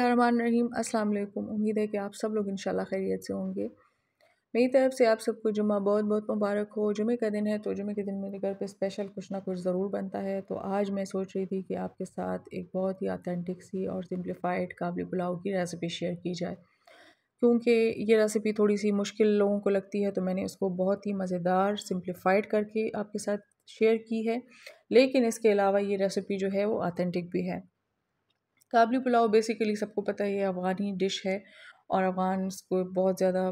रहीम अस्सलाम वालेकुम उम्मीद है कि आप सब लोग इंशाल्लाह खैरियत से होंगे मेरी तरफ़ से आप सबको जुमा बहुत बहुत मुबारक हो जुमे का दिन है तो जुमे के दिन मेरे घर पे स्पेशल कुछ ना कुछ ज़रूर बनता है तो आज मैं सोच रही थी कि आपके साथ एक बहुत ही ऑथेंटिक सी और सिंप्लीफाइड काबली पुलाव की रेसिपी शेयर की जाए क्योंकि ये रेसिपी थोड़ी सी मुश्किल लोगों को लगती है तो मैंने उसको बहुत ही मज़ेदार सिंप्लीफाइड करके आपके साथ शेयर की है लेकिन इसके अलावा ये रेसिपी जो है वो ऑथेंटिक भी है काबली पुलाव बेसिकली सबको पता है ये अफ़गानी डिश है और अफ़गान इसको बहुत ज़्यादा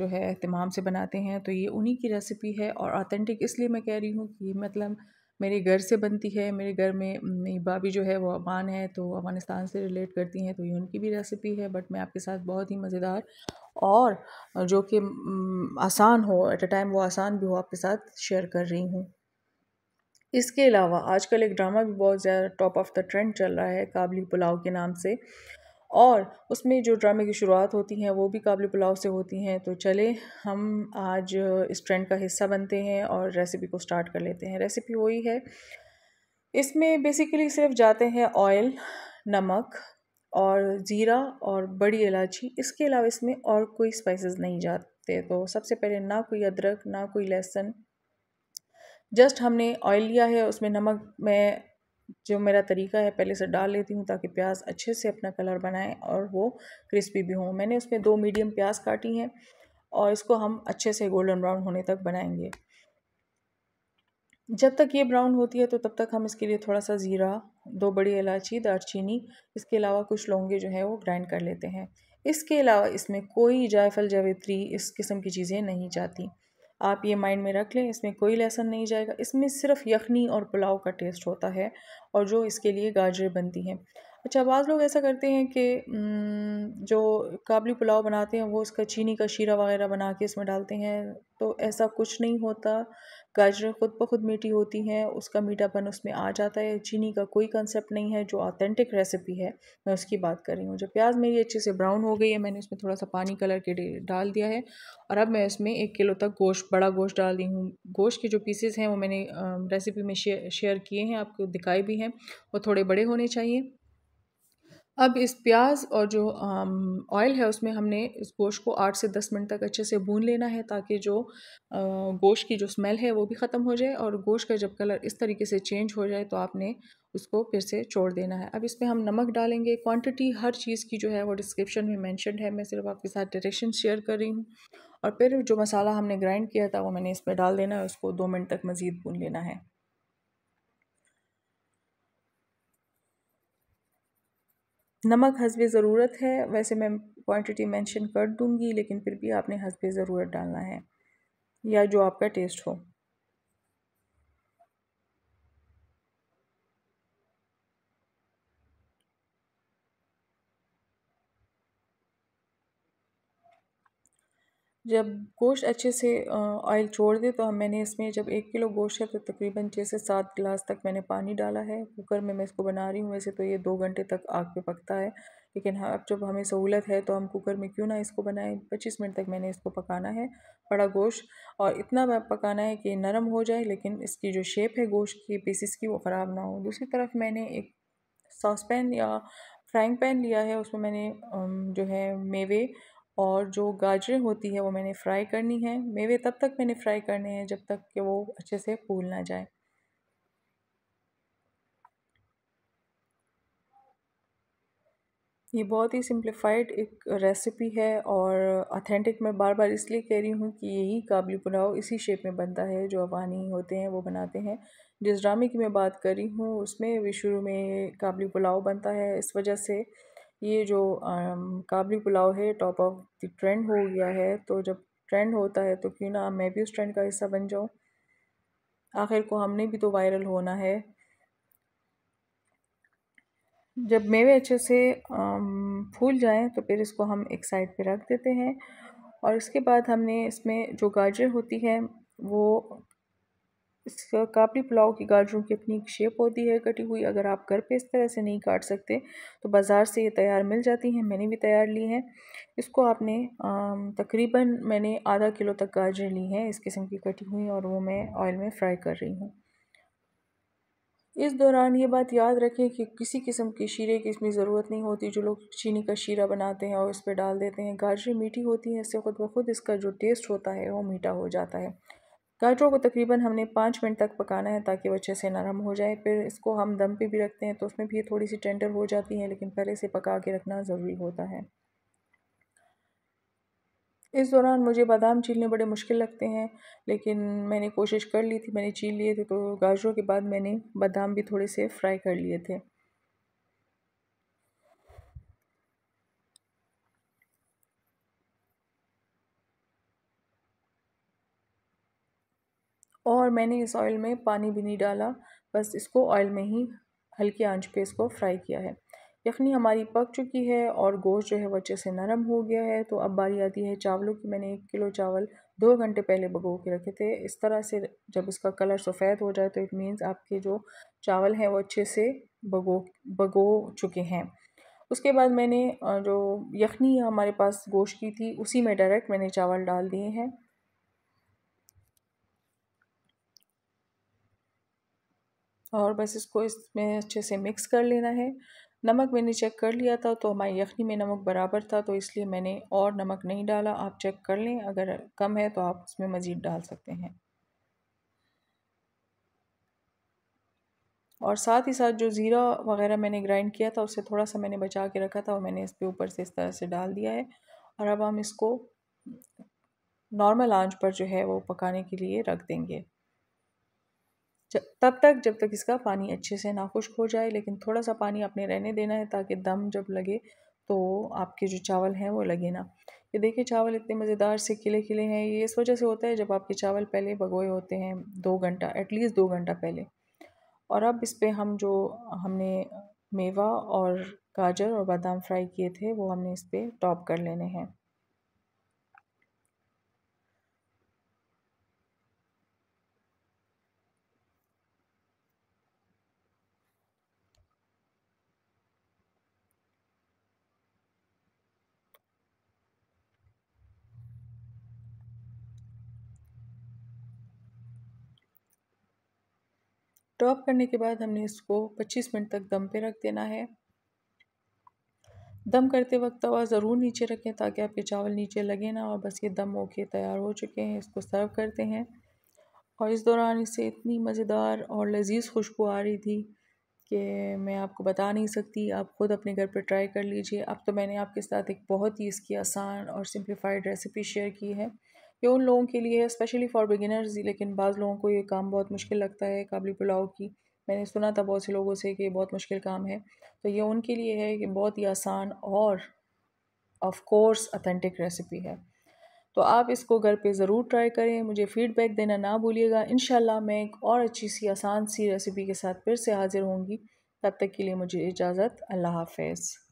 जो है अहतमाम से बनाते हैं तो ये उन्हीं की रेसिपी है और ऑथेंटिक इसलिए मैं कह रही हूँ कि मतलब मेरे घर से बनती है मेरे घर में मेरी भाभी जो है वो अफगान है तो अफ़गानिस्तान से रिलेट करती हैं तो ये उनकी भी रेसिपी है बट मैं आपके साथ बहुत ही मज़ेदार और जो कि आसान हो एट अ टाइम वो आसान भी हो आपके साथ शेयर कर रही हूँ इसके अलावा आजकल एक ड्रामा भी बहुत ज़्यादा टॉप ऑफ द ट्रेंड चल रहा है काबली पुलाव के नाम से और उसमें जो ड्रामे की शुरुआत होती हैं वो भी काबली पुलाव से होती हैं तो चले हम आज इस ट्रेंड का हिस्सा बनते हैं और रेसिपी को स्टार्ट कर लेते हैं रेसिपी वही है इसमें बेसिकली सिर्फ जाते हैं ऑयल नमक और ज़ीरा और बड़ी इलायची इसके अलावा इसमें और कोई स्पाइसेस नहीं जाते तो सबसे पहले ना कोई अदरक ना कोई लहसुन जस्ट हमने ऑयल लिया है उसमें नमक मैं जो मेरा तरीका है पहले से डाल लेती हूँ ताकि प्याज अच्छे से अपना कलर बनाए और वो क्रिस्पी भी हों मैंने उसमें दो मीडियम प्याज काटी हैं और इसको हम अच्छे से गोल्डन ब्राउन होने तक बनाएंगे जब तक ये ब्राउन होती है तो तब तक हम इसके लिए थोड़ा सा ज़ीरा दो बड़ी इलायची दारचीनी इसके अलावा कुछ लौंगे जो है वो ग्राइंड कर लेते हैं इसके अलावा इसमें कोई जायफल जावित्री इस किस्म की चीज़ें नहीं जाती आप ये माइंड में रख लें इसमें कोई लहसन नहीं जाएगा इसमें सिर्फ यखनी और पुलाव का टेस्ट होता है और जो इसके लिए गाजरें बनती हैं अच्छा बाज़ लोग ऐसा करते हैं कि जो काबली पुलाव बनाते हैं वो उसका चीनी का शीरा वगैरह बना के इसमें डालते हैं तो ऐसा कुछ नहीं होता गाजरें खुद ब खुद मीठी होती हैं उसका मीठापन उसमें आ जाता है चीनी का कोई कंसेप्ट नहीं है जो ऑथेंटिक रेसिपी है मैं उसकी बात कर रही हूँ जब प्याज मेरी अच्छे से ब्राउन हो गई है मैंने उसमें थोड़ा सा पानी कलर के डाल दिया है और अब मैं उसमें एक किलो तक गोश्त बड़ा गोश्त डाल दी हूँ गोश्त के जो पीसेज़ हैं वो मैंने रेसिपी में शेयर शेयर किए हैं आपको दिखाए भी हैं वो थोड़े बड़े होने चाहिए अब इस प्याज और जो ऑयल है उसमें हमने इस गोश्त को आठ से दस मिनट तक अच्छे से भून लेना है ताकि जो गोश्त की जो स्मेल है वो भी ख़त्म हो जाए और गोश्त का जब कलर इस तरीके से चेंज हो जाए तो आपने उसको फिर से छोड़ देना है अब इसमें हम नमक डालेंगे क्वांटिटी हर चीज़ की जो है वो डिस्क्रिप्शन में मैंशन है मैं सिर्फ आपके साथ डायरेक्शन शेयर कर रही हूँ और फिर जो मसाला हमने ग्राइंड किया था वो मैंने इसमें डाल देना है उसको दो मिनट तक मज़ीद भून लेना है नमक हसब ज़रूरत है वैसे मैं क्वांटिटी मेंशन कर दूंगी लेकिन फिर भी आपने हसब ज़रूरत डालना है या जो आपका टेस्ट हो जब गोश्त अच्छे से ऑयल छोड़ दे तो हम मैंने इसमें जब एक किलो गोश्त है तो तकरीबन छः से सात गिलास तक मैंने पानी डाला है कुकर में मैं इसको बना रही हूँ वैसे तो ये दो घंटे तक आग पे पकता है लेकिन हाँ अब जब हमें सहूलत है तो हम कुकर में क्यों ना इसको बनाएं पच्चीस मिनट तक मैंने इसको पकाना है बड़ा गोश्त और इतना पकाना है कि नरम हो जाए लेकिन इसकी जो शेप है गोश्त की पीसीस की वो ख़राब ना हो दूसरी तरफ मैंने एक सॉस पैन या फ्राइंग पैन लिया है उसमें मैंने जो है मेवे और जो गाजरें होती है वो मैंने फ्राई करनी है मेवे तब तक मैंने फ्राई करने हैं जब तक कि वो अच्छे से फूल ना जाए ये बहुत ही सिंप्लीफाइड एक रेसिपी है और अथेंटिक मैं बार बार इसलिए कह रही हूँ कि यही काबली पुलाव इसी शेप में बनता है जो अवानी होते हैं वो बनाते हैं जिस ड्रामे की मैं बात कर रही हूँ उसमें भी शुरू में काबली पुलाव बनता है इस वजह से ये जो काबली पुलाव है टॉप ऑफ द ट्रेंड हो गया है तो जब ट्रेंड होता है तो क्यों ना मैं भी उस ट्रेंड का हिस्सा बन जाऊँ आखिर को हमने भी तो वायरल होना है जब मेवे अच्छे से फूल जाएं तो फिर इसको हम एक साइड पे रख देते हैं और इसके बाद हमने इसमें जो गाजर होती है वो इस काबली पुलाव की गाजरों की अपनी शेप होती है कटी हुई अगर आप घर पे इस तरह से नहीं काट सकते तो बाज़ार से ये तैयार मिल जाती हैं मैंने भी तैयार ली हैं इसको आपने तकरीबन मैंने आधा किलो तक गाजरें ली हैं इस किस्म की कटी हुई और वो मैं ऑयल में फ्राई कर रही हूँ इस दौरान ये बात याद रखें कि किसी किस्म के शीरे की इसमें ज़रूरत नहीं होती जो लोग चीनी का शीरा बनाते हैं और इस पर डाल देते हैं गाजरें मीठी होती हैं इससे ख़ुद ब खुद इसका जो टेस्ट होता है वो मीठा हो जाता है गाजरों को तकरीबन हमने पाँच मिनट तक पकाना है ताकि वो अच्छे से नरम हो जाए फिर इसको हम दम पे भी रखते हैं तो उसमें भी थोड़ी सी टेंडर हो जाती है लेकिन पहले से पका के रखना ज़रूरी होता है इस दौरान मुझे बादाम छीलने बड़े मुश्किल लगते हैं लेकिन मैंने कोशिश कर ली थी मैंने छील लिए थे तो गाजरों के बाद मैंने बादाम भी थोड़े से फ्राई कर लिए थे और मैंने इस ऑयल में पानी भी नहीं डाला बस इसको ऑयल में ही हल्की आंच पे इसको फ्राई किया है यखनी हमारी पक चुकी है और गोश्त जो है वो अच्छे से नरम हो गया है तो अब बारी आती है चावलों की मैंने एक किलो चावल दो घंटे पहले भगो के रखे थे इस तरह से जब इसका कलर सफ़ेद हो जाए तो इट मीन्स आपके जो चावल हैं वो अच्छे से भगो भगो चुके हैं उसके बाद मैंने जो यखनी हमारे पास गोश्त की थी उसी में डायरेक्ट मैंने चावल डाल दिए हैं और बस इसको इसमें अच्छे से मिक्स कर लेना है नमक मैंने चेक कर लिया था तो हमारी यखनी में नमक बराबर था तो इसलिए मैंने और नमक नहीं डाला आप चेक कर लें अगर कम है तो आप उसमें मज़ीद डाल सकते हैं और साथ ही साथ जो ज़ीरा वगैरह मैंने ग्राइंड किया था उसे थोड़ा सा मैंने बचा के रखा था और मैंने इस ऊपर से इस तरह से डाल दिया है और अब हम इसको नॉर्मल आंच पर जो है वो पकाने के लिए रख देंगे तब तक जब तक इसका पानी अच्छे से ना खुश्क हो जाए लेकिन थोड़ा सा पानी आपने रहने देना है ताकि दम जब लगे तो आपके जो चावल हैं वो लगे ना ये देखिए चावल इतने मज़ेदार से खिले खिले हैं ये इस वजह से होता है जब आपके चावल पहले भगोए होते हैं दो घंटा एटलीस्ट दो घंटा पहले और अब इस पर हम जो हमने मेवा और गाजर और बादाम फ्राई किए थे वो हमने इस पर टॉप कर लेने हैं टॉप करने के बाद हमने इसको 25 मिनट तक दम पे रख देना है दम करते वक्त तवा ज़रूर नीचे रखें ताकि आपके चावल नीचे लगे ना और बस ये दम होके तैयार हो चुके हैं इसको सर्व करते हैं और इस दौरान इसे इतनी मज़ेदार और लजीज़ खुशबू आ रही थी कि मैं आपको बता नहीं सकती आप ख़ुद अपने घर पर ट्राई कर लीजिए अब तो मैंने आपके साथ एक बहुत ही इसकी आसान और सिंप्लीफाइड रेसिपी शेयर की है ये उन लोगों के लिए है स्पेशली फॉर बिगिनर्स लेकिन बाज़ लोगों को ये काम बहुत मुश्किल लगता है काबली पुलाव की मैंने सुना था बहुत से लोगों से कि ये बहुत मुश्किल काम है तो ये उनके लिए है कि बहुत ही आसान और ऑफ कोर्स अथेंटिक रेसिपी है तो आप इसको घर पे ज़रूर ट्राई करें मुझे फ़ीडबैक देना ना भूलिएगा इन मैं एक और अच्छी सी आसान सी रेसिपी के साथ फिर से हाज़िर होंगी तब तक के लिए मुझे इजाज़त अल्लाह हाफ